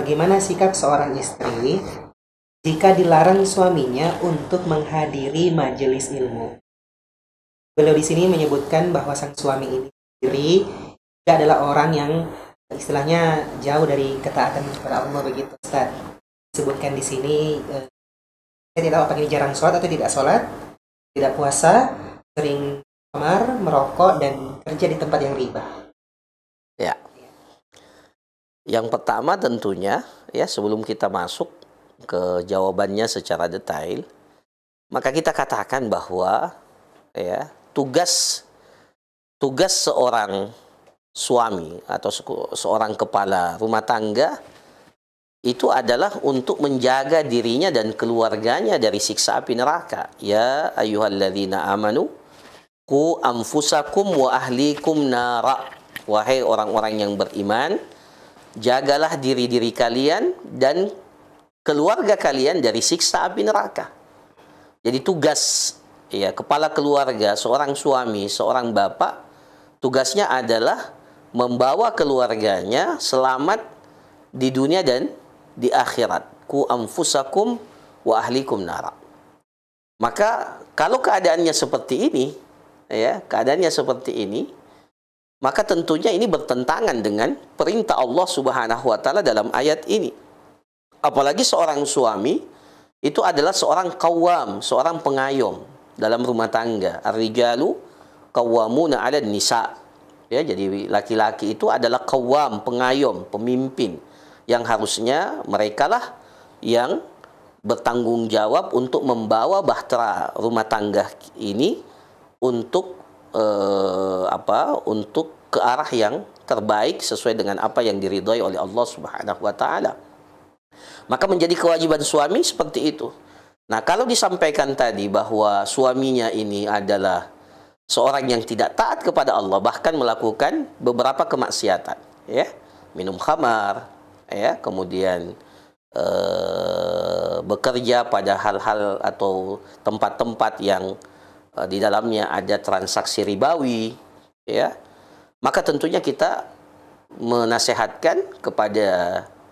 Bagaimana sikap seorang istri jika dilarang suaminya untuk menghadiri majelis ilmu? Beliau di sini menyebutkan bahwa sang suami ini sendiri tidak adalah orang yang istilahnya jauh dari ketaatan kepada Allah begitu Ustaz. Sebutkan di sini eh, saya tidak tahu apakah ini jarang sholat atau tidak sholat, tidak puasa, sering kamar, merokok dan kerja di tempat yang riba. Yang pertama tentunya ya sebelum kita masuk ke jawabannya secara detail, maka kita katakan bahwa ya tugas tugas seorang suami atau seorang kepala rumah tangga itu adalah untuk menjaga dirinya dan keluarganya dari siksa api neraka. Ya ayyuhalladzina amanu ku anfusakum wa ahlikum nara. Wahai orang-orang yang beriman, jagalah diri-diri kalian dan keluarga kalian dari siksa api neraka. Jadi tugas ya kepala keluarga, seorang suami, seorang bapak tugasnya adalah membawa keluarganya selamat di dunia dan di akhirat. Ku anfusakum wa ahlikum nara. Maka kalau keadaannya seperti ini, ya, keadaannya seperti ini, maka tentunya ini bertentangan dengan perintah Allah Subhanahu wa taala dalam ayat ini. Apalagi seorang suami itu adalah seorang kawam, seorang pengayom dalam rumah tangga. Ar-rijalu qawwamuna 'ala nisa. Ya, jadi laki-laki itu adalah kawam, pengayom, pemimpin yang harusnya merekalah yang bertanggung jawab untuk membawa bahtera rumah tangga ini untuk eh, apa untuk ke arah yang terbaik sesuai dengan apa yang diridhoi oleh Allah Subhanahu wa taala. Maka menjadi kewajiban suami seperti itu. Nah, kalau disampaikan tadi bahwa suaminya ini adalah seorang yang tidak taat kepada Allah bahkan melakukan beberapa kemaksiatan, ya. Minum khamar, ya, kemudian eh, bekerja pada hal-hal atau tempat-tempat yang Eh, di dalamnya ada transaksi ribawi, ya, maka tentunya kita menasehatkan kepada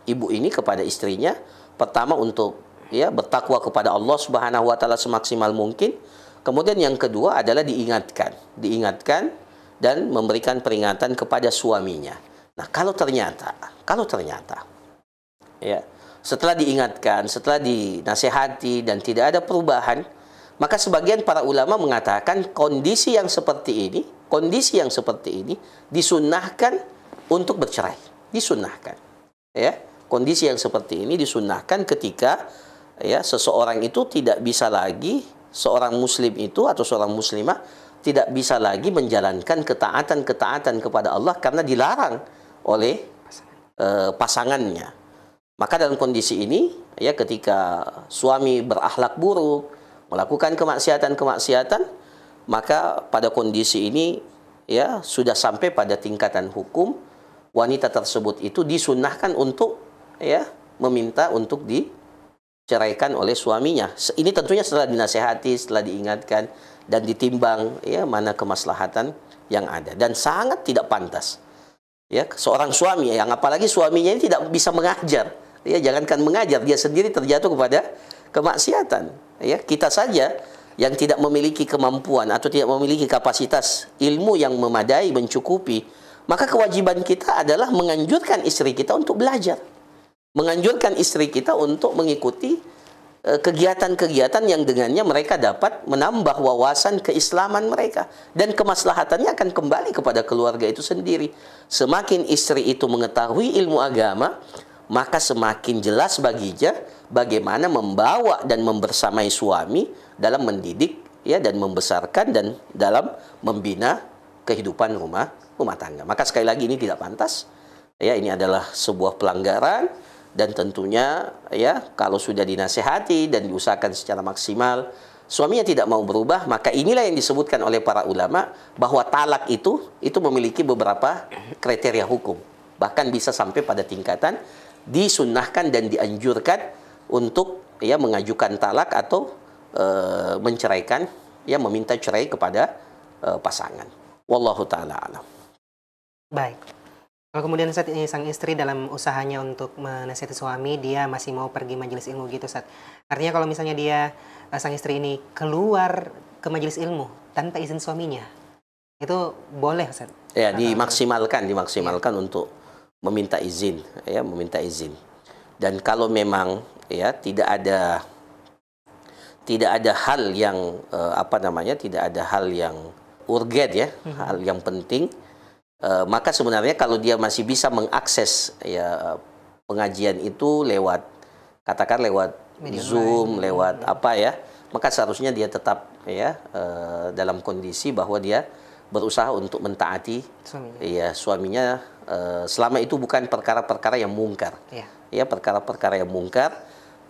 ibu ini kepada istrinya pertama untuk ya bertakwa kepada Allah Subhanahu wa taala semaksimal mungkin. Kemudian yang kedua adalah diingatkan, diingatkan dan memberikan peringatan kepada suaminya. Nah, kalau ternyata, kalau ternyata ya setelah diingatkan, setelah dinasehati dan tidak ada perubahan, maka sebagian para ulama mengatakan kondisi yang seperti ini, kondisi yang seperti ini disunahkan untuk bercerai. disunahkan. Ya, kondisi yang seperti ini disunahkan ketika ya seseorang itu tidak bisa lagi seorang muslim itu atau seorang muslimah tidak bisa lagi menjalankan ketaatan-ketaatan kepada Allah karena dilarang oleh uh, pasangannya. Maka dalam kondisi ini ya ketika suami berakhlak buruk melakukan kemaksiatan-kemaksiatan, maka pada kondisi ini ya sudah sampai pada tingkatan hukum wanita tersebut itu disunahkan untuk ya meminta untuk diceraikan oleh suaminya. Ini tentunya setelah dinasehati, setelah diingatkan dan ditimbang ya mana kemaslahatan yang ada dan sangat tidak pantas. Ya, seorang suami yang apalagi suaminya ini tidak bisa mengajar. Ya, jangankan mengajar, dia sendiri terjatuh kepada kemaksiatan. Ya, kita saja yang tidak memiliki kemampuan atau tidak memiliki kapasitas ilmu yang memadai mencukupi, maka kewajiban kita adalah menganjurkan istri kita untuk belajar. Menganjurkan istri kita untuk mengikuti e, kegiatan-kegiatan yang dengannya mereka dapat menambah wawasan keislaman mereka dan kemaslahatannya akan kembali kepada keluarga itu sendiri. Semakin istri itu mengetahui ilmu agama, maka semakin jelas baginya bagaimana membawa dan membersamai suami dalam mendidik ya dan membesarkan dan dalam membina kehidupan rumah rumah tangga. Maka sekali lagi ini tidak pantas. Ya, ini adalah sebuah pelanggaran dan tentunya ya kalau sudah dinasehati dan diusahakan secara maksimal suaminya tidak mau berubah, maka inilah yang disebutkan oleh para ulama bahwa talak itu itu memiliki beberapa kriteria hukum. Bahkan bisa sampai pada tingkatan disunnahkan dan dianjurkan untuk ya mengajukan talak atau e, menceraikan ya meminta cerai kepada e, pasangan. Wallahu taala alam. Baik. Kalau kemudian saat ini sang istri dalam usahanya untuk menasihati suami, dia masih mau pergi majelis ilmu gitu saat. Artinya kalau misalnya dia eh, sang istri ini keluar ke majelis ilmu tanpa izin suaminya, itu boleh Ustaz? Ya, dimaksimalkan, dimaksimalkan ya. untuk meminta izin ya meminta izin dan kalau memang ya tidak ada tidak ada hal yang uh, apa namanya tidak ada hal yang urgent ya hmm. hal yang penting uh, maka sebenarnya kalau dia masih bisa mengakses ya pengajian itu lewat katakan lewat zoom ya. lewat hmm. apa ya maka seharusnya dia tetap ya uh, dalam kondisi bahwa dia berusaha untuk mentaati suaminya. ya suaminya uh, selama itu bukan perkara-perkara yang mungkar. Ya, ya perkara-perkara yang mungkar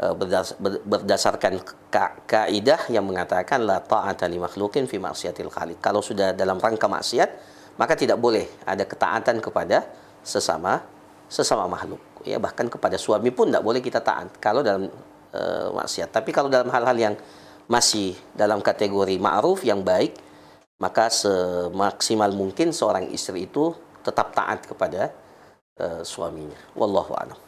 uh, berdas ber berdasarkan ka kaidah yang mengatakan la ta'ata li makhluqin fi ma'siyatil khaliq. Kalau sudah dalam rangka maksiat, maka tidak boleh ada ketaatan kepada sesama sesama makhluk. Ya, bahkan kepada suami pun tidak boleh kita taat kalau dalam uh, maksiat. Tapi kalau dalam hal-hal yang masih dalam kategori ma'ruf yang baik, maka semaksimal mungkin seorang istri itu tetap taat kepada uh, suaminya. Wallahu a'lam.